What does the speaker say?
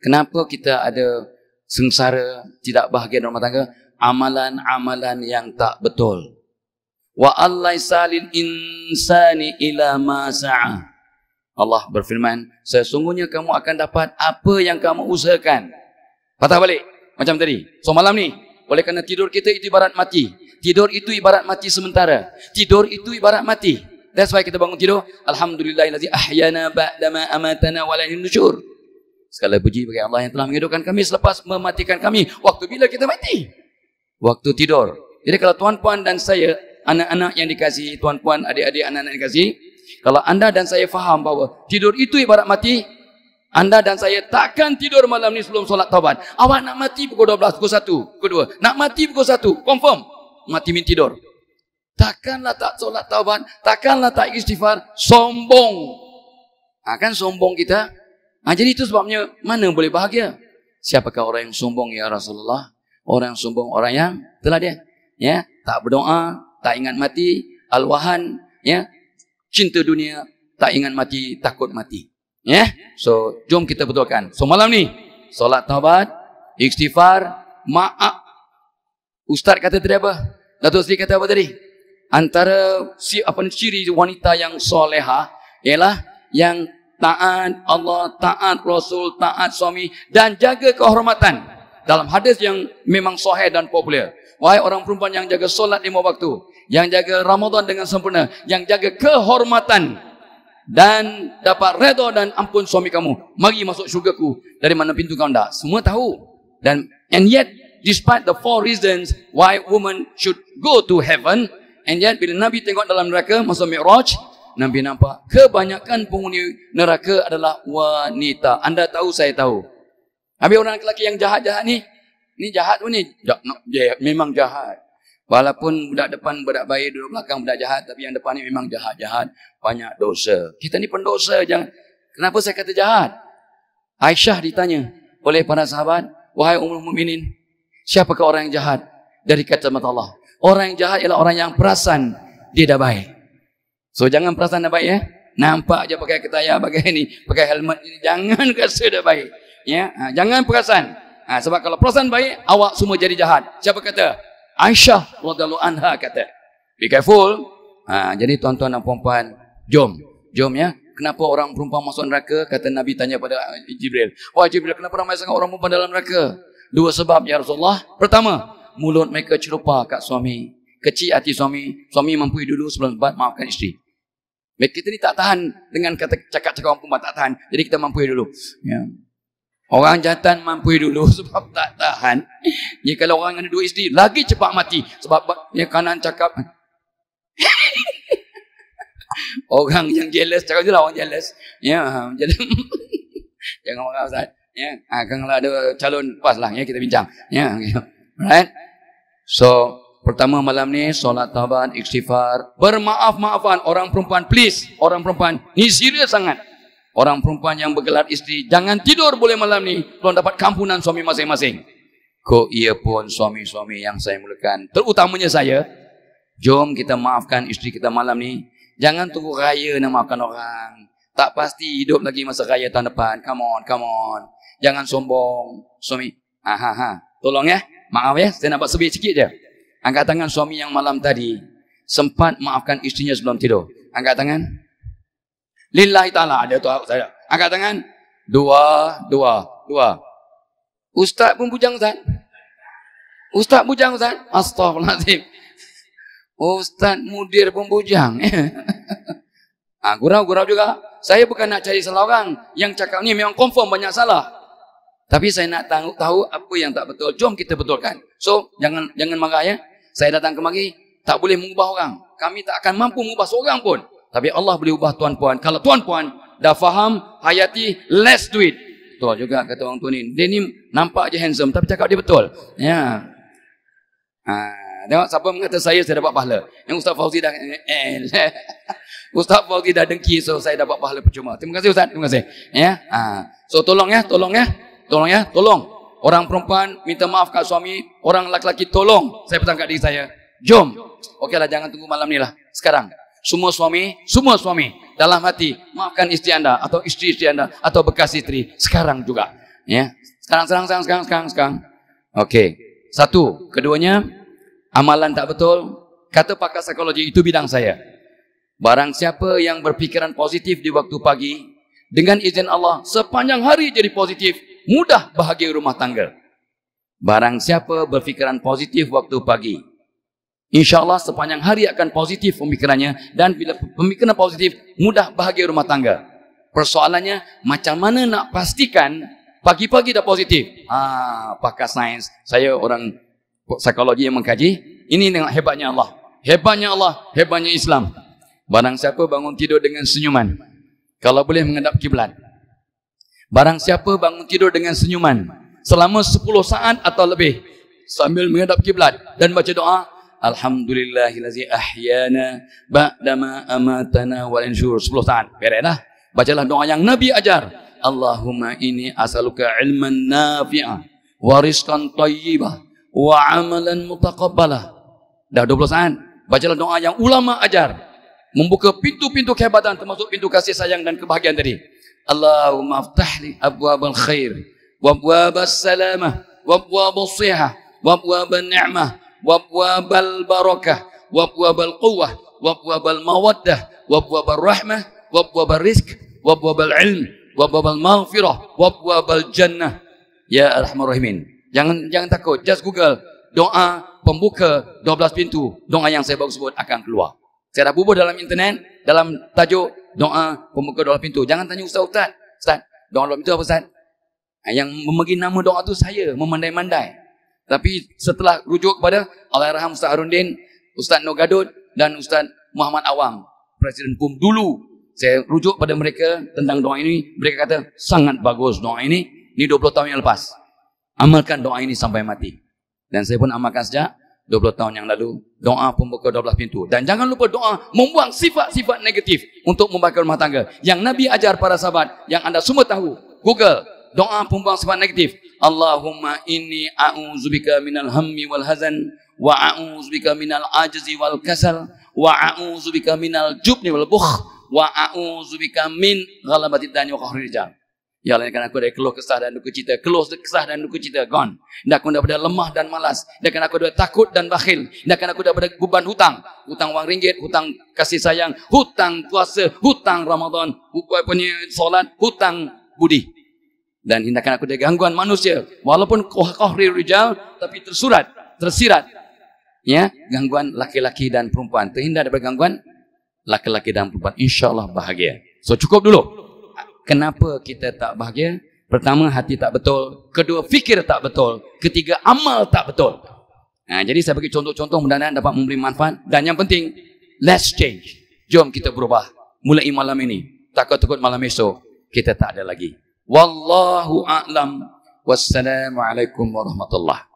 Kenapa kita ada sengsara, tidak bahagia dalam rumah tangga? Amalan-amalan yang tak betul. Wa allai salil insani ila ma sa'a. Allah berfirman, sesungguhnya kamu akan dapat apa yang kamu usahakan. Patah balik. Macam tadi. So malam ni, boleh kerana tidur kita itu ibarat mati. Tidur itu ibarat mati sementara. Tidur itu ibarat mati. That's why kita bangun tidur. Alhamdulillah ahyana ba'dama amatana walayhim nusyur. Sekali puji bagi Allah yang telah menghidupkan kami selepas mematikan kami. Waktu bila kita mati? Waktu tidur. Jadi kalau tuan-puan dan saya, anak-anak yang dikasihi, tuan-puan, adik-adik, anak-anak yang dikasihi, kalau anda dan saya faham bahawa tidur itu ibarat mati, anda dan saya takkan tidur malam ni sebelum solat taubat. Awak nak mati pukul 12, pukul 1, pukul 2. Nak mati pukul 1, confirm. Mati min tidur. Takkanlah tak solat taubat, takkanlah tak istighfar, sombong. Akan ha, kan sombong kita, Ha, jadi itu sebabnya mana boleh bahagia? Siapakah orang yang sombong ya Rasulullah? Orang yang sombong orang yang telah dia. Ya, tak berdoa, tak ingat mati, alwahan, ya. Cinta dunia, tak ingat mati, takut mati. Ya. So, jom kita betulkan. So, malam ni solat taubat, istighfar, maaf. Ustaz kata tadi apa? Datuk Sri kata apa tadi? Antara si apa ciri wanita yang solehah ialah yang taat Allah, taat Rasul, taat suami dan jaga kehormatan dalam hadis yang memang sahih dan popular. Wahai orang perempuan yang jaga solat lima waktu, yang jaga Ramadan dengan sempurna, yang jaga kehormatan dan dapat redha dan ampun suami kamu. Mari masuk syurgaku dari mana pintu kau hendak. Semua tahu. Dan and yet despite the four reasons why woman should go to heaven and yet bila Nabi tengok dalam mereka masa Mi'raj Nabi nampak kebanyakan penghuni neraka adalah wanita. Anda tahu, saya tahu. Habis orang lelaki yang jahat-jahat ni, ni jahat pun ni, memang jahat. Walaupun budak depan budak baik, duduk belakang budak jahat, tapi yang depan ni memang jahat-jahat. Banyak dosa. Kita ni pendosa. Jangan. Kenapa saya kata jahat? Aisyah ditanya oleh para sahabat, Wahai ummu mu'minin, siapakah orang yang jahat? Dari kata mata Allah. Orang yang jahat ialah orang yang perasan dia dah baik. So jangan perasan dah baik ya. Nampak aja pakai ya pakai ini, pakai helmet ini jangan rasa dah baik. Ya, ha, jangan perasan. Ha, sebab kalau perasan baik, awak semua jadi jahat. Siapa kata? Aisyah radhiyallahu anha kata. Be careful. Ha, jadi tuan-tuan dan puan-puan, jom. Jom ya. Kenapa orang perempuan masuk neraka? Kata Nabi tanya pada eh, Jibril. Wah Jibril, kenapa ramai sangat orang perempuan dalam neraka? Dua sebab ya Rasulullah. Pertama, mulut mereka cerupa kat suami. Kecil hati suami. Suami mampu dulu sebelum sebab maafkan isteri. Baik kita ni tak tahan dengan kata cakap-cakap orang perempuan tak tahan. Jadi kita mampu dulu. Ya. Orang jantan mampu dulu sebab tak tahan. Ya kalau orang ada dua isteri lagi cepat mati sebab dia ya, kanan cakap orang yang jealous cakap je lah orang jealous. Ya, jealous. Jangan marah Ustaz. Ya, ha, kalau ada calon pas lah, ya, kita bincang. Ya, okay. Right? So, Pertama malam ni solat taubat, istighfar, bermaaf-maafan orang perempuan please, orang perempuan ni serius sangat. Orang perempuan yang bergelar isteri jangan tidur boleh malam ni, belum dapat kampunan suami masing-masing. Ko ia pun suami-suami yang saya mulakan, terutamanya saya. Jom kita maafkan isteri kita malam ni. Jangan tunggu raya nak makan orang. Tak pasti hidup lagi masa raya tahun depan. Come on, come on. Jangan sombong, suami. Aha, ah, ha. Tolong ya. Maaf ya, saya nak buat sebiji sikit je. Angkat tangan suami yang malam tadi sempat maafkan istrinya sebelum tidur. Angkat tangan. Lillahi ta'ala. Ada tu saya. Angkat tangan. Dua, dua, dua. Ustaz pun bujang Ustaz. Ustaz bujang Ustaz. Astagfirullahaladzim. Ustaz mudir pun bujang. ha, gurau-gurau juga. Saya bukan nak cari salah orang. Yang cakap ni memang confirm banyak salah. Tapi saya nak tahu, tahu apa yang tak betul. Jom kita betulkan. So, jangan jangan marah ya saya datang kemari tak boleh mengubah orang kami tak akan mampu mengubah seorang pun tapi Allah boleh ubah tuan-puan kalau tuan-puan dah faham hayati let's do it betul juga kata orang tu ni dia ni nampak je handsome tapi cakap dia betul ya ha, tengok siapa mengata saya saya dapat pahala yang Ustaz Fauzi dah eh, Ustaz Fauzi dah dengki so saya dapat pahala percuma terima kasih Ustaz terima kasih ya ha, so tolong ya tolong ya tolong ya tolong, ya, tolong. Orang perempuan minta maaf kat suami, orang laki-laki tolong saya petang kat diri saya. Jom. Okeylah jangan tunggu malam ni lah. Sekarang. Semua suami, semua suami dalam hati maafkan istri anda atau istri istri anda atau bekas istri sekarang juga. Ya. Sekarang sekarang sekarang sekarang sekarang. sekarang. Okey. Satu, keduanya amalan tak betul. Kata pakar psikologi itu bidang saya. Barang siapa yang berfikiran positif di waktu pagi, dengan izin Allah, sepanjang hari jadi positif, mudah bahagia rumah tangga. Barang siapa berfikiran positif waktu pagi, insyaAllah sepanjang hari akan positif pemikirannya dan bila pemikiran positif, mudah bahagia rumah tangga. Persoalannya, macam mana nak pastikan pagi-pagi dah positif? Ah, ha, pakar sains, saya orang psikologi yang mengkaji, ini dengan hebatnya Allah. Hebatnya Allah, hebatnya Islam. Barang siapa bangun tidur dengan senyuman, kalau boleh mengendap kiblat. Barang siapa bangun tidur dengan senyuman selama 10 saat atau lebih sambil menghadap kiblat dan baca doa Alhamdulillahillazi ahyana ba'dama amatana wal insur 10 saat beretlah bacalah doa yang nabi ajar Allahumma ini asaluka ilman nafi'ah wa rizqan tayyibah wa amalan mutaqabbalah dah 20 saat bacalah doa yang ulama ajar membuka pintu-pintu kehebatan termasuk pintu kasih sayang dan kebahagiaan tadi اللهم افتح لي ابواب الخير وابواب السلامه وابواب الصحه وابواب النعمه وابواب البركه وابواب القوه وابواب الموده وابواب الرحمه وابواب الرزق وابواب العلم وابواب المغفره وابواب الجنه يا ارحم الراحمين jangan jangan takut just google doa pembuka 12 pintu doa yang saya baru sebut akan keluar saya dah bubuh dalam internet, dalam tajuk doa pembuka doa pintu. Jangan tanya ustaz-ustaz. Ustaz, doa doa pintu apa ustaz? Ah, yang memegi nama doa tu saya, memandai-mandai. Tapi setelah rujuk kepada Allah Rahim Ustaz Harundin, Ustaz Nur dan Ustaz Muhammad Awam, Presiden PUM dulu, saya rujuk pada mereka tentang doa ini. Mereka kata, sangat bagus doa ini. Ini 20 tahun yang lepas. Amalkan doa ini sampai mati. Dan saya pun amalkan sejak 20 tahun yang lalu doa pembuka 12 pintu dan jangan lupa doa membuang sifat-sifat negatif untuk membakar rumah tangga yang Nabi ajar para sahabat yang anda semua tahu Google doa pembuang sifat negatif Allahumma inni a'udzubika minal hammi wal hazan wa a'udzubika minal ajzi wal kasal wa a'udzubika minal jubni wal bukh wa a'udzubika min ghalabatid dunya wa khairil jannah Ya Allah, aku dari keluh kesah dan duka cita. Keluh kesah dan duka cita. Gone. Dan aku daripada lemah dan malas. Dan aku daripada takut dan bakhil. Dan aku daripada beban hutang. Hutang wang ringgit, hutang kasih sayang, hutang puasa, hutang Ramadan, punya solat, hutang budi. Dan hindarkan aku dari gangguan manusia. Walaupun kohri rujal, tapi tersurat, tersirat. Ya, gangguan laki-laki dan perempuan. Terhindar daripada gangguan laki-laki dan perempuan. InsyaAllah bahagia. So cukup dulu. Kenapa kita tak bahagia? Pertama, hati tak betul. Kedua, fikir tak betul. Ketiga, amal tak betul. Nah, ha, jadi saya bagi contoh-contoh mudah-mudahan dapat memberi manfaat. Dan yang penting, let's change. Jom kita berubah. Mulai malam ini. Takut-takut malam esok. Kita tak ada lagi. Wallahu a'lam. Wassalamualaikum warahmatullahi